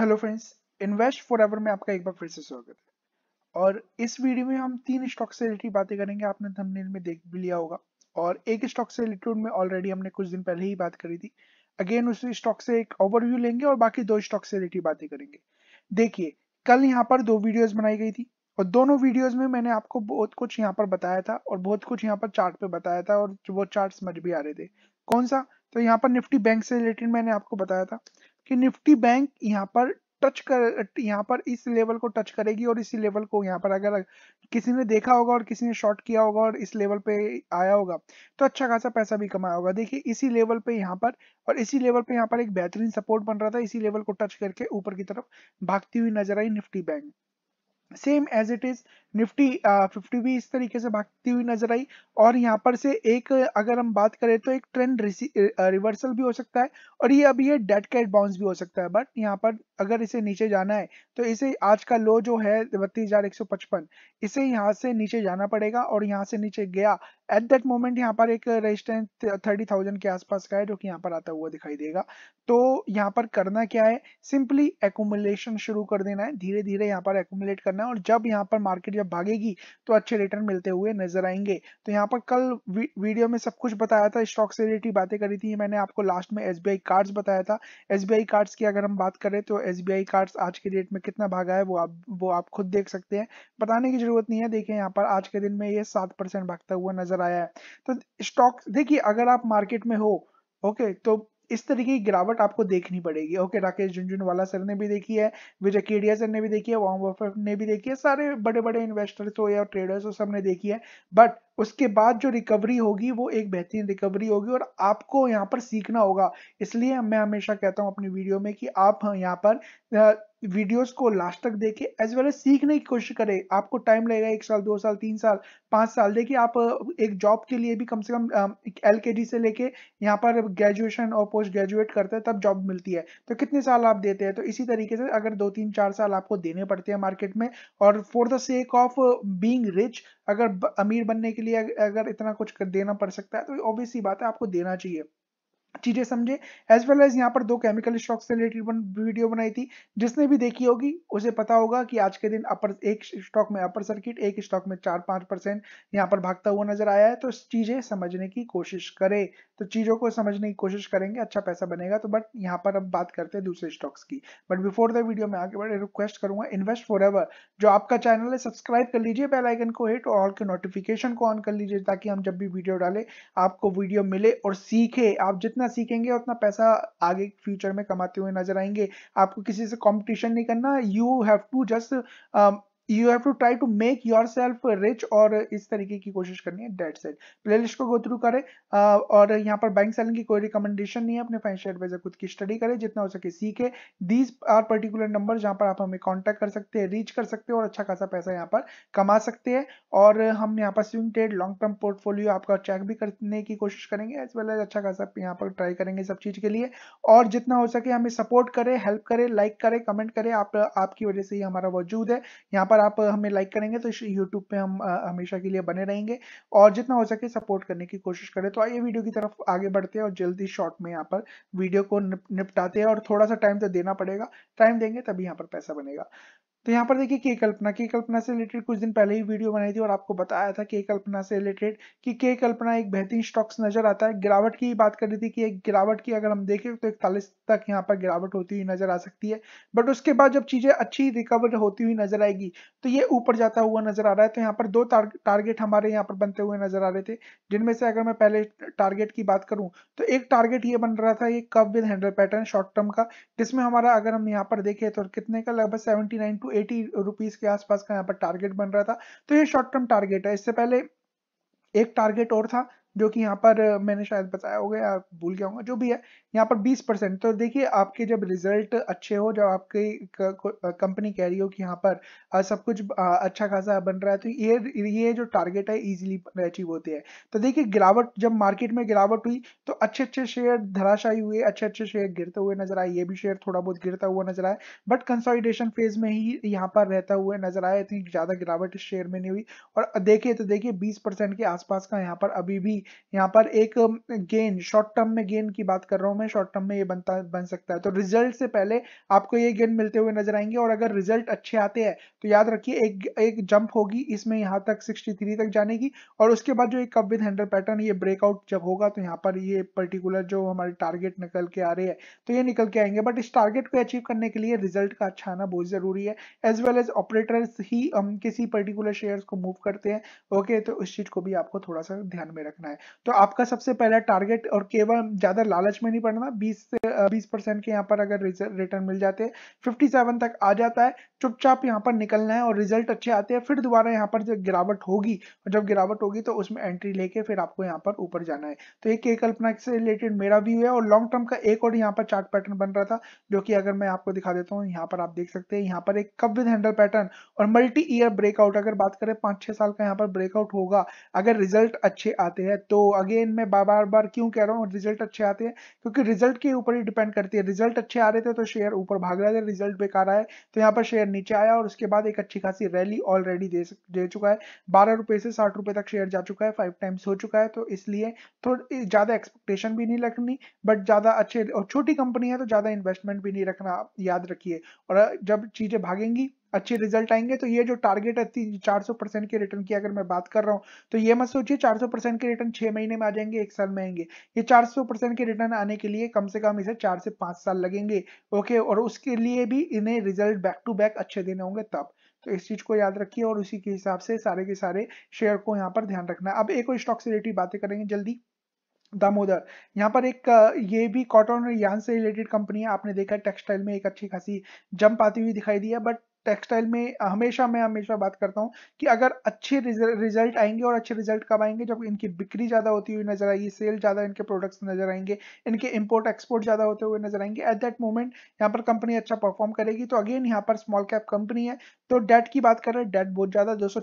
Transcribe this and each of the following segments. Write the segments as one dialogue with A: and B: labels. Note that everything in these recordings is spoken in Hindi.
A: hello friends invest forever में आपका एक बार फिर से स्वागत है और इस वीडियो में हम तीन स्टॉक से रिलेटेड बातें करेंगे आपने थंबनेल में देख भी लिया होगा और एक स्टॉक से रिलेटेड में ऑलरेडी हमने कुछ दिन पहले ही बात करी थी अगेन उस स्टॉक से एक ओवरव्यू लेंगे और बाकी दो स्टॉक से रिलेटेड बातें करेंगे देखिए कल यहाँ पर दो वीडियोज बनाई गई थी और दोनों वीडियोज में मैंने आपको बहुत कुछ यहाँ पर बताया था और बहुत कुछ यहाँ पर चार्ट पे बताया था और वो चार्ट समझ भी आ रहे थे कौन सा तो यहाँ पर निफ्टी बैंक से रिलेटेड मैंने आपको बताया था कि निफ्टी बैंक यहाँ पर टच कर यहाँ पर इस लेवल को टच करेगी और इसी लेवल को यहाँ पर अगर किसी ने देखा होगा और किसी ने शॉर्ट किया होगा और इस लेवल पे आया होगा तो अच्छा खासा पैसा भी कमाया होगा देखिए इसी लेवल पे यहाँ पर और इसी लेवल पे यहाँ पर एक बेहतरीन सपोर्ट बन रहा था इसी लेवल को टच करके ऊपर की तरफ भागती हुई नजर आई Nifty bank same as it is Nifty fifty भी इस तरीके से भागती हुई नजर आई और यहाँ पर से एक अगर हम बात करें तो एक ट्रेंड रिवर्सल भी हो सकता है और ये अभी ये डेड कैट बाउंस भी हो सकता है बट यहाँ पर अगर इसे नीचे जाना है तो इसे आज का लो जो है बत्तीस हजार एक सौ पचपन इसे यहाँ से नीचे जाना पड़ेगा और यहाँ से नीचे गया एट दैट मोमेंट यहाँ पर एक रेजिस्टेंस थर्टी थाउजेंड के आसपास का है जो कि यहाँ पर आता हुआ दिखाई देगा तो यहाँ पर करना क्या है सिंपली एकोमुलेशन शुरू कर देना है धीरे धीरे यहाँ पर एकोमुलेट करना करना है और जब यहाँ पर मार्केट जब भागेगी तो अच्छे रिटर्न मिलते हुए नजर आएंगे तो यहाँ पर कल वीडियो में सब कुछ बताया था स्टॉक से रिलेटेड बातें करी थी मैंने आपको लास्ट में एस कार्ड्स बताया था एस कार्ड्स की अगर हम बात करें तो एस कार्ड्स आज के डेट में कितना भागा है वो आप वो आप खुद देख सकते हैं बताने की जरूरत नहीं है देखिए यहाँ पर आज के दिन में ये सात परसेंट भागता हुआ नजर आया है तो स्टॉक देखिए अगर आप मार्केट में हो ओके okay, तो इस तरीके की गिरावट आपको देखनी पड़ेगी ओके राकेश झुंझुनवाला सर ने भी देखी है विजय केडिया सर ने भी देखी है वॉम वफर ने भी देखी है सारे बड़े बड़े इन्वेस्टर्स हो या ट्रेडर्स हो सब ने देखी है बट उसके बाद जो रिकवरी होगी वो एक बेहतरीन रिकवरी होगी और आपको यहाँ पर सीखना होगा इसलिए मैं हमेशा कहता हूँ अपनी वीडियो में कि आप यहाँ पर वीडियोस को लास्ट तक देखे एज वेल एज सीखने की कोशिश करें आपको टाइम लगेगा एक साल दो साल तीन साल पाँच साल देखिए आप एक जॉब के लिए भी कम से कम एल के से लेके यहाँ पर ग्रेजुएशन और पोस्ट ग्रेजुएट करते हैं तब जॉब मिलती है तो कितने साल आप देते हैं तो इसी तरीके से अगर दो तीन चार साल आपको देने पड़ते हैं मार्केट में और for the sake of being rich अगर अमीर बनने के लिए अगर इतना कुछ देना पड़ सकता है तो ही बात है आपको देना चाहिए चीजें समझे एज वेल एज यहाँ पर दो केमिकल स्टॉक से रिलेटेड वीडियो बनाई थी जिसने भी देखी होगी उसे पता होगा कि आज के दिन अपर एक स्टॉक में अपर सर्किट एक स्टॉक में चार पांच परसेंट यहाँ पर भागता हुआ नजर आया है तो चीजें समझने की कोशिश करें तो चीजों को समझने की कोशिश करेंगे अच्छा पैसा बनेगा तो बट यहाँ पर अब बात करते हैं दूसरे स्टॉक्स की बट बिफोर द वीडियो में आगे बढ़े रिक्वेस्ट करूंगा इन्वेस्ट फॉर एवर जो आपका चैनल है सब्सक्राइब कर लीजिए बेल आइकन को हिट और ऑल के नोटिफिकेशन को ऑन कर लीजिए ताकि हम जब भी वीडियो डाले आपको वीडियो मिले और सीखे आप जितने जितना सीखेंगे उतना पैसा आगे फ्यूचर में कमाते हुए नजर आएंगे आपको किसी से कंपटीशन नहीं करना you have to just you have to try to make yourself rich और इस तरीके की कोशिश करनी है डेट सेट प्ले लिस्ट को गो थ्रू करें और यहाँ पर बैंक सेलिंग की कोई रिकमेंडेशन नहीं है अपने फाइनेंशियल एडवाइजर खुद की स्टडी करें जितना हो सके सीखे दीज आर पर्टिकुलर नंबर जहाँ पर आप हमें कॉन्टैक्ट कर सकते हैं रीच कर सकते हैं और अच्छा खासा पैसा यहाँ पर कमा सकते हैं और हम यहाँ पर swing trade long term portfolio आपका चेक भी करने की कोशिश करेंगे एज वेल एज अच्छा खासा यहाँ पर ट्राई करेंगे सब चीज़ के लिए और जितना हो सके हमें सपोर्ट करें हेल्प करें लाइक करें कमेंट करें आप आपकी वजह से ही हमारा वजूद है यहाँ पर अगर आप हमें लाइक करेंगे तो यूट्यूब पे हम हमेशा के लिए बने रहेंगे और जितना हो सके सपोर्ट करने की कोशिश करें तो आइए वीडियो की तरफ आगे बढ़ते हैं और जल्दी शॉर्ट में यहाँ पर वीडियो को निपटाते हैं और थोड़ा सा टाइम तो देना पड़ेगा टाइम देंगे तभी यहाँ पर पैसा बनेगा तो यहाँ पर देखिए के कल्पना के कल्पना से रिलेटेड कुछ दिन पहले ही वीडियो बनाई थी और आपको बताया था के कल्पना से रिलेटेड कि के कल्पना एक बेहतरीन स्टॉक्स नजर आता है गिरावट की बात कर रही थी कि एक गिरावट की अगर हम देखें तो इकतालीस तक यहाँ पर गिरावट होती हुई नजर आ सकती है बट उसके बाद जब चीजें अच्छी रिकवर होती हुई नजर आएगी तो ये ऊपर जाता हुआ नजर आ रहा है तो यहाँ पर दो टारगेट हमारे यहाँ पर बनते हुए नजर आ रहे थे जिनमें से अगर मैं पहले टारगेट की बात करूँ तो एक टारगेट ये बन रहा था ये cup with handle pattern short term का जिसमें हमारा अगर हम यहाँ पर देखें तो कितने का लगभग सेवेंटी टू एटी रुपीज के आसपास का यहाँ पर टारगेट बन रहा था तो ये शॉर्ट टर्म टारगेट है इससे पहले एक टारगेट और था जो कि यहाँ पर मैंने शायद बताया होगा या भूल गया होगा जो भी है यहाँ पर 20 परसेंट तो देखिए आपके जब रिजल्ट अच्छे हो जब आपकी कंपनी कह रही हो कि यहाँ पर आ, सब कुछ आ, अच्छा खासा बन रहा है तो ये ये जो टारगेट है इजीली अचीव होती है तो देखिए गिरावट जब मार्केट में गिरावट हुई तो अच्छे अच्छे शेयर धराशायी हुए अच्छे अच्छे शेयर गिरते हुए नजर आए ये भी शेयर थोड़ा बहुत गिरता हुआ नजर आया बट कंसॉलिडेशन फेज में ही यहाँ पर रहता हुआ नजर आया इतनी ज्यादा गिरावट इस शेयर में नहीं हुई और देखिए तो देखिए बीस के आसपास का यहाँ पर अभी भी यहाँ पर एक गेन शॉर्ट टर्म में गेन की बात कर रहा हूँ मैं शॉर्ट टर्म में ये बनता बन सकता है तो रिजल्ट से पहले आपको ये गेन मिलते हुए नजर आएंगे और अगर रिजल्ट अच्छे आते हैं तो याद रखिए एक एक जंप होगी इसमें यहाँ तक 63 तक जाने की और उसके बाद जो एक कप विद हैंडल पैटर्न ये ब्रेकआउट जब होगा तो यहाँ पर ये पर्टिकुलर जो हमारे टारगेट निकल के आ रहे हैं तो ये निकल के आएंगे बट इस टारगेट को अचीव करने के लिए रिजल्ट का अच्छा आना बहुत जरूरी है एज वेल एज ऑपरेटर्स ही हम किसी पर्टिकुलर शेयर को मूव करते हैं ओके तो उस चीज को भी आपको थोड़ा सा ध्यान में रखना है करना है तो आपका सबसे पहला टारगेट और केवल ज़्यादा लालच में नहीं पड़ना बीस से बीस परसेंट के यहाँ पर अगर रिटर्न मिल जाते हैं फिफ्टी सेवन तक आ जाता है चुपचाप यहाँ पर निकलना है और रिजल्ट अच्छे आते हैं फिर दोबारा यहाँ पर जब गिरावट होगी जब गिरावट होगी तो उसमें एंट्री लेके फिर आपको यहाँ पर ऊपर जाना है तो एक कल्पना से रिलेटेड मेरा व्यू है और लॉन्ग टर्म का एक और यहाँ पर चार्ट पैटर्न बन रहा था जो कि अगर मैं आपको दिखा देता हूँ यहाँ पर आप देख सकते हैं यहाँ पर एक कब विद हैंडल पैटर्न और मल्टी ईयर ब्रेकआउट अगर बात करें पांच छह साल का यहाँ पर ब्रेकआउट होगा अगर रिजल्ट अच्छे आते हैं तो अगेन मैं बार बार बार क्यों कह रहा हूँ रिजल्ट अच्छे आते हैं क्योंकि रिजल्ट के ऊपर ही डिपेंड करती है रिजल्ट अच्छे आ रहे थे तो शेयर ऊपर भाग रहा थे रिजल्ट बेकार आए तो यहाँ पर शेयर नीचे आया और उसके बाद एक अच्छी खासी रैली ऑलरेडी दे दे चुका है बारह रुपए से साठ रुपए तक शेयर जा चुका है फाइव टाइम्स हो चुका है तो इसलिए थोड़ी तो ज्यादा एक्सपेक्टेशन भी नहीं रखनी बट ज्यादा अच्छे और छोटी कंपनी है तो ज्यादा इन्वेस्टमेंट भी नहीं रखना याद रखिए और जब चीजें भागेंगी अच्छे रिजल्ट आएंगे तो ये जो टारगेट है चार सौ परसेंट के रिटर्न की अगर मैं बात कर रहा हूँ तो ये मत सोचिए चार सौ परसेंट के रिटर्न छह महीने में आ जाएंगे एक साल में आएंगे ये चार सौ परसेंट के रिटर्न आने के लिए कम से कम इसे चार से पांच साल लगेंगे ओके और उसके लिए भी इन्हें रिजल्ट बैक टू बैक अच्छे देने होंगे तब तो इस चीज को याद रखिए और उसी के हिसाब से सारे के सारे शेयर को यहाँ पर ध्यान रखना अब एक और स्टॉक से रिलेटेड बातें करेंगे जल्दी दामोदर यहाँ पर एक ये भी कॉटन और यान से रिलेटेड कंपनी है आपने देखा टेक्सटाइल में एक अच्छी खासी जंप आती हुई दिखाई दी है बट टेक्सटाइल में हमेशा मैं हमेशा बात करता हूँ कि अगर अच्छे रिजल्ट आएंगे और अच्छे रिजल्ट कब आएंगे जब इनकी बिक्री ज़्यादा होती हुई नजर आएगी सेल ज़्यादा इनके प्रोडक्ट्स नजर आएंगे इनके इम्पोर्ट एक्सपोर्ट ज़्यादा होते हुए नजर आएंगे एट दैट मोमेंट यहाँ पर कंपनी अच्छा परफॉर्म करेगी तो अगेन यहाँ पर स्मॉल कैप कंपनी है तो डेट की बात करें डेट बहुत ज़्यादा दो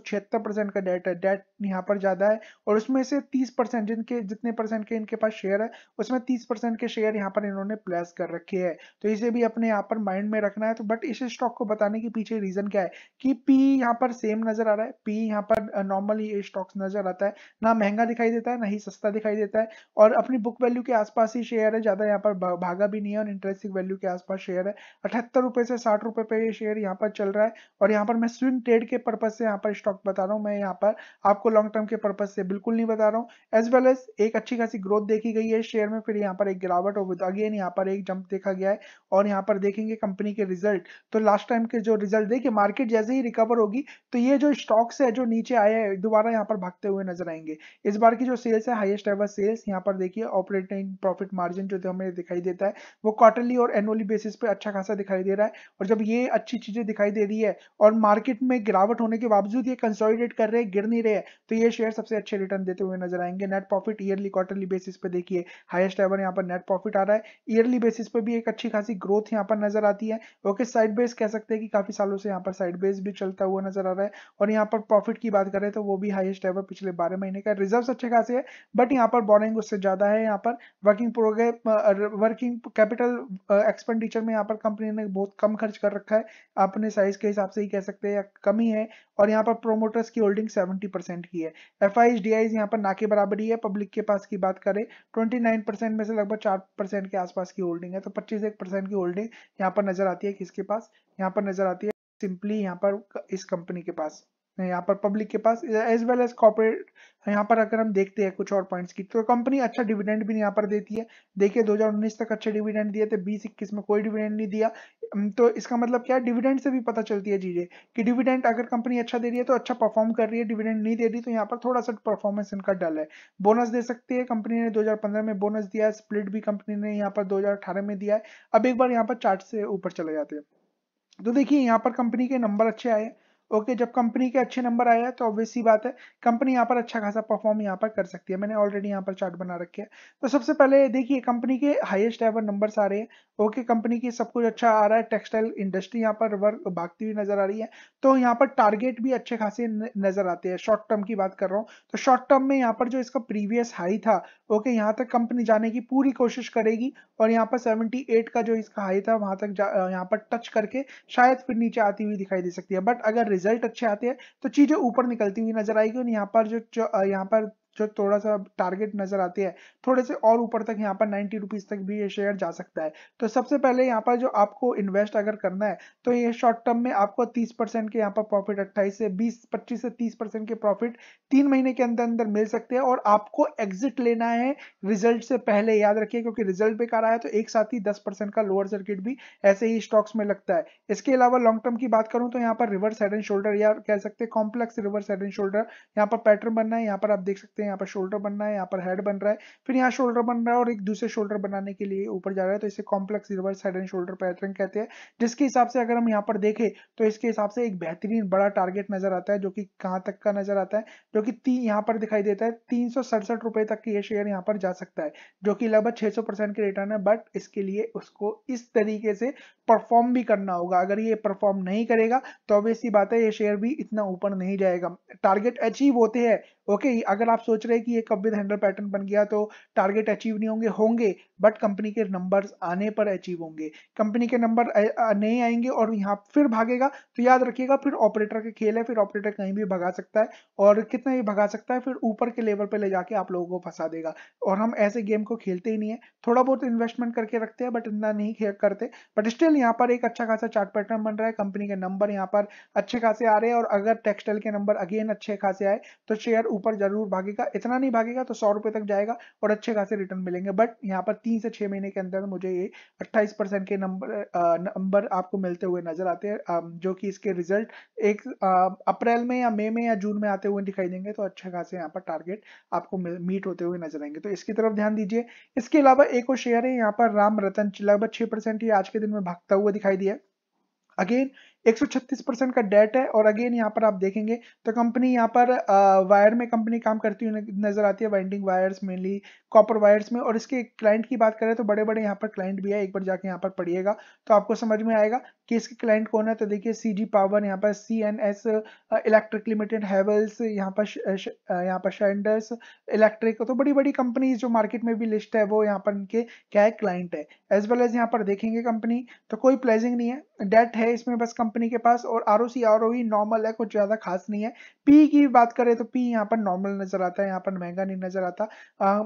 A: का डेट है डेट यहाँ पर ज़्यादा है और उसमें से तीस जिनके जितने परसेंट के इनके पास शेयर है उसमें तीस के शेयर यहाँ पर इन्होंने प्लेस कर रखे है तो इसे भी अपने यहाँ पर माइंड में रखना है तो बट इस स्टॉक को बताने के पीछे पीछे रीजन क्या है कि पी यहाँ पर सेम नजर आ रहा है पी यहाँ पर नॉर्मली ये स्टॉक्स नजर आता है ना महंगा दिखाई देता है ना ही सस्ता दिखाई देता है और अपनी बुक वैल्यू के आसपास ही शेयर है ज्यादा यहाँ पर भागा भी नहीं है और इंटरेस्टिंग वैल्यू के आसपास शेयर है अठहत्तर रुपए से साठ रुपए पे ये शेयर यहाँ पर चल रहा है और यहाँ पर मैं स्विंग ट्रेड के पर्पज से यहाँ पर स्टॉक बता रहा हूँ मैं यहाँ पर आपको लॉन्ग टर्म के पर्पज से बिल्कुल नहीं बता रहा हूँ एज वेल एज एक अच्छी खासी ग्रोथ देखी गई है शेयर में फिर यहाँ पर एक गिरावट और अगेन यहाँ पर एक जंप देखा गया है और यहाँ पर देखेंगे कंपनी के रिजल्ट तो लास्ट टाइम के जो रिजल्ट रिजल्ट देखिए मार्केट जैसे ही रिकवर होगी तो ये जो स्टॉक्स है जो नीचे आए हैं दोबारा यहाँ पर भागते हुए नजर आएंगे इस बार की जो सेल्स है हाईएस्ट एवर सेल्स यहाँ पर देखिए ऑपरेटिंग प्रॉफिट मार्जिन जो तो हमें दिखाई देता है वो क्वार्टरली और एनुअली बेसिस पे अच्छा खासा दिखाई दे रहा है और जब ये अच्छी चीजें दिखाई दे रही है और मार्केट में गिरावट होने के बावजूद ये कंसोलिडेट कर रहे हैं गिर नहीं रहे हैं तो ये शेयर सबसे अच्छे रिटर्न देते हुए नजर आएंगे net profit yearly quarterly basis पे देखिए हाईएस्ट एवर यहाँ पर नेट प्रॉफिट आ रहा है ईयरली बेसिस पे भी एक अच्छी खासी ग्रोथ यहाँ पर नजर आती है ओके साइड बेस कह सकते हैं कि काफी सालों से यहाँ पर साइड बेस भी चलता हुआ नजर आ रहा है और यहाँ पर प्रॉफिट की बात करें तो वो भी हाईएस्ट लेवल पिछले बारह महीने का रिजर्व अच्छे खासे है बट यहाँ पर बॉरिंग उससे ज्यादा है यहाँ पर working progress working capital expenditure में यहाँ पर कंपनी ने बहुत कम खर्च कर रखा है अपने साइज के हिसाब से ही कह सकते हैं कमी है और यहाँ पर प्रोमोटर्स की होल्डिंग 70 परसेंट की है एफ आई यहाँ पर ना के बराबर ही है पब्लिक के पास की बात करें 29 परसेंट में से लगभग 4 परसेंट के आसपास की होल्डिंग है तो 25 एक परसेंट की होल्डिंग यहाँ पर नजर आती है किसके पास यहाँ पर नजर आती है सिंपली यहाँ पर इस कंपनी के पास यहाँ पर पब्लिक के पास एज वेल एज कॉर्पोरेट यहाँ पर अगर हम देखते हैं कुछ और पॉइंट्स की तो कंपनी अच्छा डिविडेंड भी यहाँ पर देती है देखिए 2019 तक अच्छे डिविडेंड दिए थे बीस इक्कीस में कोई डिविडेंड नहीं दिया तो इसका मतलब क्या है डिविडेंड से भी पता चलती है चीजें कि डिविडेंड अगर कंपनी अच्छा दे रही है तो अच्छा परफॉर्म कर रही है डिविडेंड नहीं दे रही तो यहाँ पर थोड़ा सा परफॉर्मेंस इनका डल है बोनस दे सकती है कंपनी ने दो में बोनस दिया है स्प्लिट भी कंपनी ने यहाँ पर दो में दिया है अब एक बार यहाँ पर चार्ट से ऊपर चले जाते हैं तो देखिए यहाँ पर कंपनी के नंबर अच्छे आए ओके जब कंपनी के अच्छे नंबर आया तो ऑब्वियस ही बात है कंपनी यहाँ पर अच्छा खासा परफॉर्म यहाँ पर कर सकती है मैंने ऑलरेडी यहाँ पर चार्ट बना रखे है तो सबसे पहले देखिए कंपनी के हाईएस्ट एवर नंबर्स आ रहे हैं ओके कंपनी की सब कुछ अच्छा आ रहा है टेक्सटाइल इंडस्ट्री यहाँ पर वर्क भागती हुई नजर आ रही है तो यहाँ पर टारगेट भी अच्छे खासे नजर आते हैं शॉर्ट टर्म की बात कर रहा हूँ तो शॉर्ट टर्म में यहाँ पर जो इसका प्रीवियस हाई था ओके यहाँ तक कंपनी जाने की पूरी कोशिश करेगी और यहाँ पर सेवेंटी का जो इसका हाई था वहां तक यहाँ पर टच करके शायद फिर नीचे आती हुई दिखाई दे सकती है बट अगर रिजल्ट अच्छे आते हैं तो चीजें ऊपर निकलती हुई नजर आएगी और यहाँ पर जो यहाँ पर जो थोड़ा सा टारगेट नजर आती है थोड़े से और ऊपर तक यहाँ पर नाइनटी रुपीज तक भी ये शेयर जा सकता है तो सबसे पहले यहाँ पर जो आपको इन्वेस्ट अगर करना है तो ये शॉर्ट टर्म में आपको तीस परसेंट के यहाँ पर प्रॉफिट अट्ठाईस से बीस पच्चीस से तीस परसेंट के प्रॉफिट तीन महीने के अंदर अंदर मिल सकते हैं और आपको एग्जिट लेना है रिजल्ट से पहले याद रखिए क्योंकि रिजल्ट बेकार आया तो एक साथ ही दस परसेंट का लोअर सर्किट भी ऐसे ही स्टॉक्स में लगता है इसके अलावा लॉन्ग टर्म की बात करूं तो यहाँ पर रिवर्स हेड एंड शोल्डर या कह सकते हैं complex reverse head and shoulder यहाँ पर पैटर्न बनना है यहाँ पर आप देख सकते हैं यहाँ पर शोल्डर बन रहा है यहाँ पर हेड बन रहा है फिर यहाँ शोल्डर बन रहा है और एक दूसरे शोल्डर बनाने के लिए ऊपर जा रहा है तो इसे complex reverse head and shoulder pattern कहते हैं जिसके हिसाब से अगर हम यहाँ पर देखें तो इसके हिसाब से एक बेहतरीन बड़ा टारगेट नजर आता है जो कि कहाँ तक का नजर आता है जो कि तीन यहाँ पर दिखाई देता है तीन रुपए तक ये शेयर यहाँ पर जा सकता है जो कि लगभग 600 परसेंट के रिटर्न है बट इसके लिए उसको इस तरीके से परफॉर्म भी करना होगा अगर ये परफॉर्म नहीं करेगा तो ऑब्वियसली बात है ये शेयर भी इतना ऊपर नहीं जाएगा टारगेट अचीव होते हैं ओके okay, अगर आप सोच रहे हैं कि ये कब विद हैंडल पैटर्न बन गया तो टारगेट अचीव नहीं होंगे होंगे बट कंपनी के नंबर्स आने पर अचीव होंगे कंपनी के नंबर नहीं आएंगे और यहाँ फिर भागेगा तो याद रखिएगा फिर ऑपरेटर का खेल है फिर ऑपरेटर कहीं भी भगा सकता है और कितना भी भगा सकता है फिर ऊपर के लेवल पर ले जाके आप लोगों को फंसा देगा और हम ऐसे गेम को खेलते ही नहीं है थोड़ा बहुत इन्वेस्टमेंट करके रखते हैं बट इतना नहीं करते बट स्टिल यहाँ पर एक अच्छा खासा चार्ट पैटर्न बन रहा है कंपनी के नंबर यहाँ पर अच्छे खासे आ रहे हैं और अगर टेक्सटाइल के नंबर अगेन अच्छे खासे आए तो शेयर ऊपर जरूर भागेगा इतना नहीं भागेगा तो सौ रुपए तक जाएगा और अच्छे खासे रिटर्न मिलेंगे बट यहाँ पर तीन से छह महीने के अंदर मुझे ये अट्ठाईस परसेंट के नंबर नंबर आपको मिलते हुए नजर आते हैं जो कि इसके रिजल्ट एक अप्रैल में या मई में या जून में आते हुए दिखाई देंगे तो अच्छे खासे यहाँ पर टारगेट आपको मीट होते हुए नजर आएंगे तो इसकी तरफ ध्यान दीजिए इसके अलावा एक और शेयर है यहाँ पर राम रतन लगभग छह परसेंट आज के दिन में भागता हुआ दिखाई दिया अगेन 136 परसेंट का डेट है और अगेन यहाँ पर आप देखेंगे तो कंपनी यहाँ पर वायर में कंपनी काम करती हुई नजर आती है winding wires mainly copper wires में और इसके क्लाइंट की बात करें तो बड़े बड़े यहाँ पर क्लाइंट भी है एक बार जाके यहाँ पर पढ़िएगा तो आपको समझ में आएगा कि इसके क्लाइंट कौन है तो देखिए सी जी पावर यहाँ पर C N S electric limited Havells यहाँ पर यहाँ पर शेंडर्स इलेक्ट्रिक तो बड़ी बड़ी कंपनी जो मार्केट में भी लिस्ट है वो यहाँ पर इनके क्या है क्लाइंट है एज वेल एज यहाँ पर देखेंगे कंपनी तो कोई प्लेजिंग नहीं है डेट है इसमें बस कंपनी कंपनी के पास और R O C R O E normal है कुछ ज़्यादा खास नहीं है पी की बात करें तो पी यहाँ पर नॉर्मल नजर आता है यहाँ पर महंगा नहीं नजर आता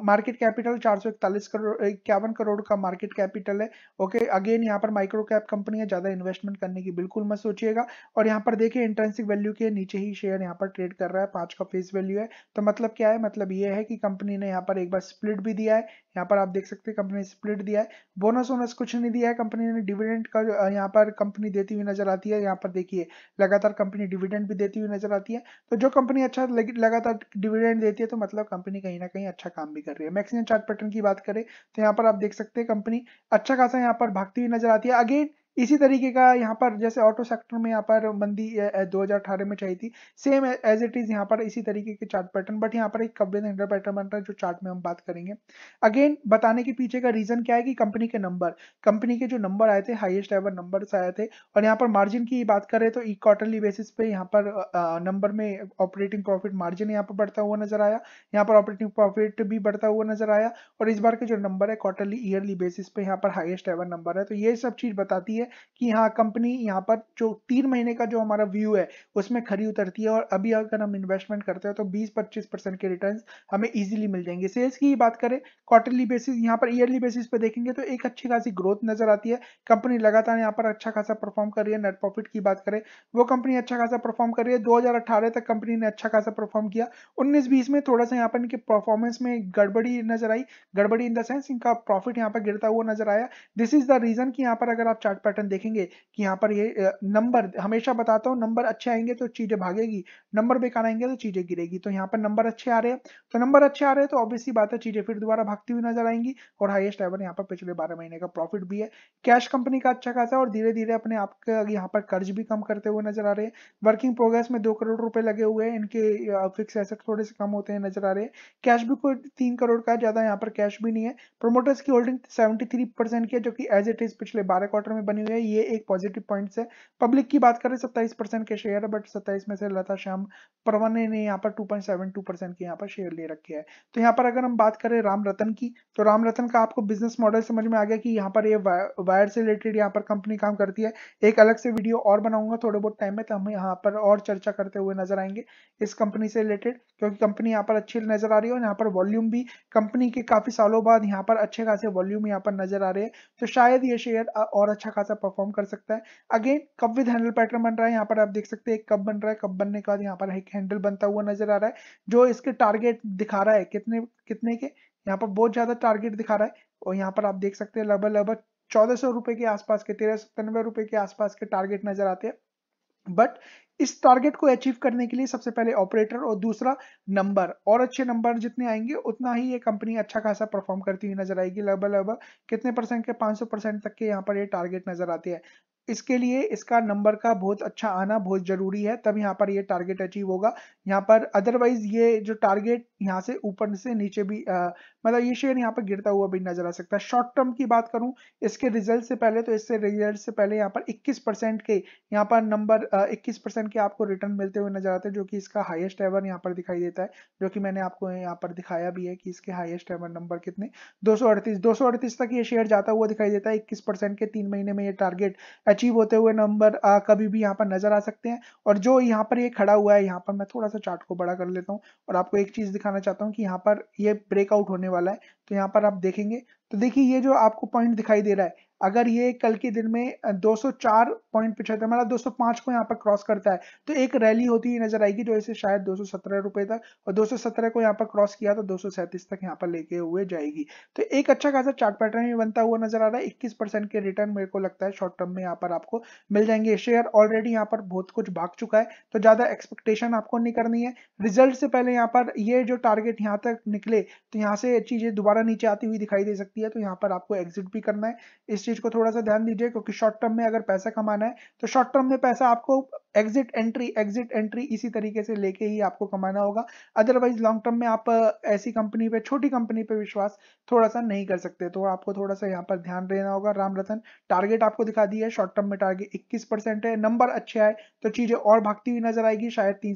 A: मार्केट कैपिटल चार सौ इकतालीस करोड़ इक्यावन करोड़ का मार्केट कैपिटल है ओके अगेन यहाँ पर माइक्रो कैप कंपनी है ज़्यादा इन्वेस्टमेंट करने की बिल्कुल मत सोचिएगा और यहाँ पर देखिए इंटरेंसिक वैल्यू के नीचे ही शेयर यहाँ पर ट्रेड कर रहा है पांच का फेस वैल्यू है तो मतलब क्या है मतलब ये है कि कंपनी ने यहाँ पर एक बार स्प्लिट भी दिया है यहाँ पर आप देख सकते हैं कंपनी स्प्लिट दिया है बोनस वोनस कुछ नहीं दिया है कंपनी ने डिविडेंड का यहाँ पर कंपनी देती हुई नजर आती है यहाँ पर देखिए लगातार कंपनी डिविडेंड भी देती हुई नजर आती है तो जो कंपनी अच्छा लगातार डिविडेंड देती है तो मतलब कंपनी कहीं ना कहीं अच्छा काम भी कर रही है मैक्सिमम चार्ट पैटर्न की बात करें तो यहाँ पर आप देख सकते हैं कंपनी अच्छा खासा यहाँ पर भागती हुई नजर आती है अगेन इसी तरीके का यहाँ पर जैसे ऑटो सेक्टर में यहाँ पर मंदी 2018 में चाहिए थी सेम एज इट इज यहाँ पर इसी तरीके के चार्ट पैटर्न बट यहाँ पर एक कब्बेद हंड्रेड पैटर्न बन रहा है जो चार्ट में हम बात करेंगे अगेन बताने के पीछे का रीजन क्या है कि कंपनी के नंबर कंपनी के जो नंबर आए थे हाइएस्ट एवर नंबर आए थे और यहाँ पर मार्जिन की बात करें तो ई क्वार्टरली बेसिस पे यहाँ पर नंबर में ऑपरेटिंग प्रॉफिट मार्जिन यहाँ पर बढ़ता हुआ नजर आया यहाँ पर ऑपरेटिंग प्रॉफिट भी बढ़ता हुआ नजर आया और इस बार के जो नंबर है क्वार्टरली ईयरली बेसिस पे यहाँ पर हाइएस्ट एवर नंबर है तो ये सब चीज बताती है है कि हाँ कंपनी यहाँ पर जो तीन महीने का जो हमारा व्यू है उसमें खरी उतरती है और अभी अगर हम इन्वेस्टमेंट करते हैं तो 20-25 परसेंट के रिटर्न हमें इजीली मिल जाएंगे सेल्स की बात करें क्वार्टरली बेसिस यहाँ पर ईयरली बेसिस पे देखेंगे तो एक अच्छी खासी ग्रोथ नजर आती है कंपनी लगातार यहाँ पर अच्छा खासा परफॉर्म कर रही है नेट प्रॉफिट की बात करें वो कंपनी अच्छा खासा परफॉर्म कर रही है दो तक कंपनी ने अच्छा खासा परफॉर्म किया उन्नीस बीस में थोड़ा सा यहाँ पर इनके परफॉर्मेंस में गड़बड़ी नजर आई गड़बड़ी इन द सेंस इनका प्रॉफिट यहाँ पर गिरता हुआ नजर आया दिस इज द रीजन की यहाँ पर अगर आप चार्ट पैटर्न देखेंगे कि यहाँ पर ये नंबर हमेशा बताता हूँ नंबर अच्छे आएंगे तो चीजें भागेगी नंबर बेकार आएंगे तो चीजें गिरेगी तो यहाँ पर नंबर अच्छे आ रहे हैं तो नंबर अच्छे आ रहे हैं तो ऑब्वियसली बात है चीजें फिर दोबारा भागती हुई नजर आएंगी और हाइएस्ट लेवल यहाँ पर पिछले बारह महीने का प्रॉफिट भी है कैश कंपनी का अच्छा खासा और धीरे धीरे अपने आप यहाँ पर कर्ज भी कम करते हुए नजर आ रहे हैं वर्किंग प्रोग्रेस में दो करोड़ रुपए लगे हुए हैं इनके फिक्स एसेट थोड़े से कम होते हैं नजर आ रहे हैं कैश भी कोई तीन करोड़ का ज्यादा यहाँ पर कैश भी नहीं है प्रोमोटर्स की होल्डिंग सेवेंटी की है जो कि एज इट इज पिछले बारह क्वार्टर में बनी बनी हुई है ये एक पॉजिटिव पॉइंट है पब्लिक की बात करें सत्ताईस परसेंट के शेयर है बट सत्ताईस में से लता श्याम परवन ने यहाँ पर two point seven two percent के यहाँ पर शेयर ले रखे है तो यहाँ पर अगर हम बात करें राम रतन की तो राम रतन का आपको बिजनेस मॉडल समझ में आ गया कि यहाँ पर ये वायर से रिलेटेड यहाँ पर कंपनी काम करती है एक अलग से वीडियो और बनाऊंगा थोड़े बहुत टाइम में तो हम यहाँ पर और चर्चा करते हुए नजर आएंगे इस कंपनी से रिलेटेड क्योंकि कंपनी यहाँ पर अच्छी नजर आ रही है और यहाँ पर वॉल्यूम भी कंपनी के काफी सालों बाद यहाँ पर अच्छे खासे वॉल्यूम यहाँ पर नजर आ रहे हैं तो शायद ये शेयर और अच्छा खासा सा परफॉर्म कर सकता है अगेन कब विद हैंडल पैटर्न बन रहा है यहाँ पर आप देख सकते हैं कब बन रहा है कब बनने के बाद यहाँ पर एक हैंडल बनता हुआ नजर आ रहा है जो इसके टारगेट दिखा रहा है कितने कितने के यहाँ पर बहुत ज्यादा टारगेट दिखा रहा है और यहाँ पर आप देख सकते हैं लगभग लगभग चौदह सौ रुपए के आसपास के तेरह सौ के आसपास के टारगेट नजर आते हैं बट इस टारगेट को अचीव करने के लिए सबसे पहले ऑपरेटर और दूसरा नंबर और अच्छे नंबर जितने आएंगे उतना ही ये कंपनी अच्छा खासा परफॉर्म करती हुई नजर आएगी लगभग लगभग कितने परसेंट के 500 परसेंट तक के यहाँ पर ये टारगेट नजर आती है इसके लिए इसका नंबर का बहुत अच्छा आना बहुत ज़रूरी है तब यहाँ पर ये टारगेट अचीव होगा यहाँ पर अदरवाइज ये जो टारगेट यहाँ से ऊपर से नीचे भी आ, मतलब ये शेयर यहाँ पर गिरता हुआ भी नजर आ सकता है शॉर्ट टर्म की बात करूँ इसके रिजल्ट से पहले तो इससे रिजल्ट से पहले यहाँ पर 21 परसेंट के यहाँ पर नंबर 21 परसेंट के आपको रिटर्न मिलते हुए नजर आते हैं जो कि इसका हाईएस्ट एवर यहाँ पर दिखाई देता है जो कि मैंने आपको यहाँ पर दिखाया भी है कि इसके हाइएस्ट एवर नंबर कितने दो सौ तक ये शेयर जाता हुआ दिखाई देता है इक्कीस के तीन महीने में ये टारगेट अचीव होते हुए नंबर आ, कभी भी यहाँ पर नजर आ सकते हैं और जो यहाँ पर ये खड़ा हुआ है यहाँ पर मैं थोड़ा सा चार्ट को बड़ा कर लेता हूँ और आपको एक चीज दिखाना चाहता हूँ कि यहाँ पर ये ब्रेकआउट होने वाला है तो यहाँ पर आप देखेंगे तो देखिए ये जो आपको पॉइंट दिखाई दे रहा है अगर ये कल के दिन में 204 पॉइंट पिछहत्तर मतलब 205 को यहाँ पर क्रॉस करता है तो एक रैली होती हुई नजर आएगी जो इसे शायद दो रुपए तक और 217 को यहाँ पर क्रॉस किया तो दो तक यहाँ पर लेके हुए जाएगी तो एक अच्छा खासा चार्ट पैटर्न भी बनता हुआ नजर आ रहा है इक्कीस के रिटर्न मेरे को लगता है शॉर्ट टर्म में यहाँ पर आपको मिल जाएंगे शेयर ऑलरेडी यहाँ पर बहुत कुछ भाग चुका है तो ज्यादा एक्सपेक्टेशन आपको नहीं करनी है रिजल्ट से पहले यहाँ पर ये जो टारगेट यहाँ तक निकले तो यहाँ से चीजें दोबारा नीचे आती हुई दिखाई दे सकती है तो यहाँ पर आपको एग्जिट भी करना है इस चीज को थोड़ा सा ध्यान दीजिए क्योंकि शॉर्ट टर्म में अगर पैसा कमाना है तो शॉर्ट टर्म में पैसा आपको एग्जिट एंट्री एग्जिट एंट्री इसी तरीके से लेके ही आपको कमाना होगा अदरवाइज लॉन्ग टर्म में आप ऐसी कंपनी पे छोटी कंपनी पे विश्वास थोड़ा सा नहीं कर सकते तो आपको थोड़ा सा यहाँ पर ध्यान देना होगा राम रतन टारगेट आपको दिखा दिया है शॉर्ट टर्म में टारगेट इक्कीस है नंबर अच्छे आए तो चीजें और भागती हुई नजर आएगी शायद तीन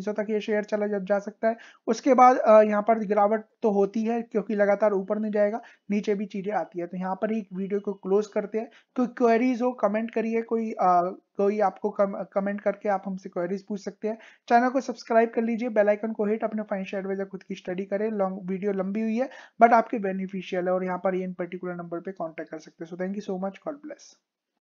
A: सौ तक ये शेयर चला जा सकता है उसके बाद यहाँ पर गिरावट तो होती है क्योंकि लगातार ऊपर नहीं जाएगा नीचे भी चीजें आती है तो यहाँ पर एक वीडियो को क्लोज क्लोज करते हैं कोई तो क्वेरीज हो कमेंट करिए कोई आ, कोई आपको कम, कमेंट करके आप हमसे क्वेरीज पूछ सकते हैं चैनल को सब्सक्राइब कर लीजिए बेल आइकन को हिट अपने फाइनेंशियल एडवाइजर खुद की स्टडी करें लॉन्ग वीडियो लंबी हुई है बट आपके बेनिफिशियल है और यहाँ पर ये इन पर्टिकुलर नंबर पे कांटेक्ट कर सकते हैं so thank you so much God bless